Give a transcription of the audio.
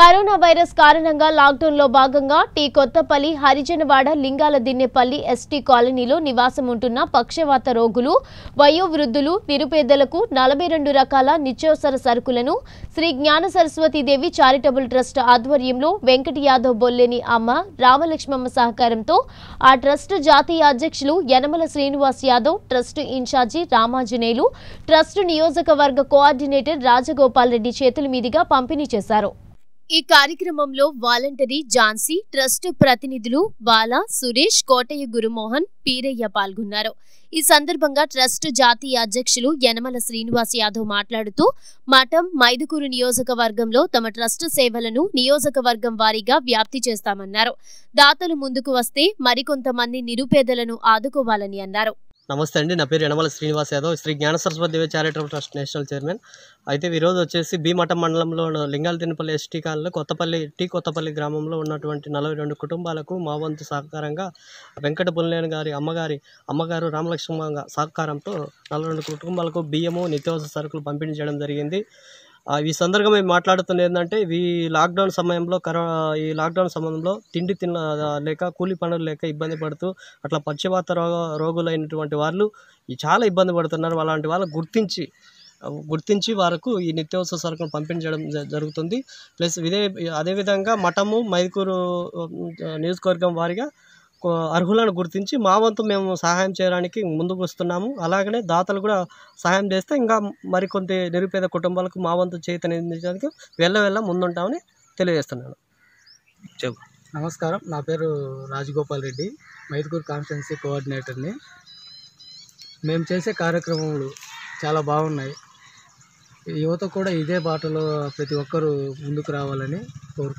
corona virus కారణంగా లాక్డౌన్లో భాగంగా టీ కొత్తపల్లి హరిజనవాడ లింగాల దిన్నెపల్లి ఎస్టీ కాలనీలో నివాసం ఉంటున్న పక్షవాత రోగులు వయోవృద్ధులు నిరుపేదలకు నలభై రెండు రకాల నిత్యావసర సరుకులను శ్రీ జ్ఞాన సరస్వతీదేవి చారిటబుల్ ట్రస్ట్ ఆధ్వర్యంలో వెంకట యాదవ్ బొల్లేని అమ్మ రామలక్ష్మమ్మ సహకారంతో ఆ ట్రస్ట్ జాతీయ అధ్యక్షులు Yanamala Srinivas Yadav trust incharge Ramanjaneyulu trust నియోజకవర్గ కోఆర్డినేటర్ రాజగోపాల్ రెడ్డి చేతుల మీదుగా పంపిణీ చేశారు ఈ కార్యక్రమంలో వాలంటరీ ఝాన్సీ ట్రస్ట్ ప్రతినిధులు బాల సురేష్ కోటయ్య గురుమోహన్ పీరయ్య పాల్గొన్నారు ఈ సందర్భంగా ట్రస్ట్ జాతీయ అధ్యక్షులు యనమల శ్రీనివాస్ యాదవ్ మాట్లాడుతూ మఠం మైదుకూరు నియోజకవర్గంలో తమ ట్రస్ట్ సేవలను నియోజకవర్గం వారీగా వ్యాప్తి చేస్తామన్నారు దాతలు ముందుకు వస్తే మరికొంతమంది నిరుపేదలను ఆదుకోవాలని అన్నారు నమస్తే అండి నా పేరు Yanamala Srinivas Yadav Sri Gnana Saraswathi Devi charitable trust national chairman అయితే ఈరోజు వచ్చేసి భీమఠం మండలంలో లింగాల తినపల్లి ఎస్టీ కాలంలో కొత్తపల్లి టీ కొత్తపల్లి గ్రామంలో ఉన్నటువంటి నలభై రెండు కుటుంబాలకు మా వంతు సహకారంగా వెంకట బుల్లేని గారి అమ్మగారి అమ్మగారు రామలక్ష్మ సహకారంతో నలభై రెండు కుటుంబాలకు బియ్యము నిత్యావసర సరుకులు పంపిణీ చేయడం జరిగింది ఈ సందర్భంగా మాట్లాడుతున్న ఏంటంటే ఈ లాక్డౌన్ సమయంలో కరో ఈ లాక్డౌన్ సమయంలో తిండి తిన్న లేక కూలి పనులు లేక ఇబ్బంది పడుతూ అట్లా పచ్చివాత రోగ రోగులైనటువంటి వాళ్ళు చాలా ఇబ్బంది పడుతున్నారు అలాంటి వాళ్ళు గుర్తించి గుర్తించి వారికి ఈ నిత్యావసర సరుకును పంపిణీ చేయడం జరుగుతుంది ప్లస్ ఇదే అదేవిధంగా మఠము మైకూరు నియోజకవర్గం వారిగా అర్హులను గుర్తించి మా వంతు మేము సహాయం చేయడానికి ముందుకు వస్తున్నాము అలాగనే దాతలు కూడా సహాయం చేస్తే ఇంకా మరికొంత నిరుపేద కుటుంబాలకు మా వంతు చైతన్యడానికి వెళ్ళ వెళ్ళ ముందుంటామని తెలియజేస్తున్నాను నమస్కారం నా పేరు రాజగోపాల్ రెడ్డి మైదుకూరు కాన్స్టిట్యున్సీ కోఆర్డినేటర్ని మేము చేసే కార్యక్రమాలు చాలా బాగున్నాయి యువత కూడా ఇదే బాటలో ప్రతి ఒక్కరూ ముందుకు రావాలని కోరుకుంటున్నాను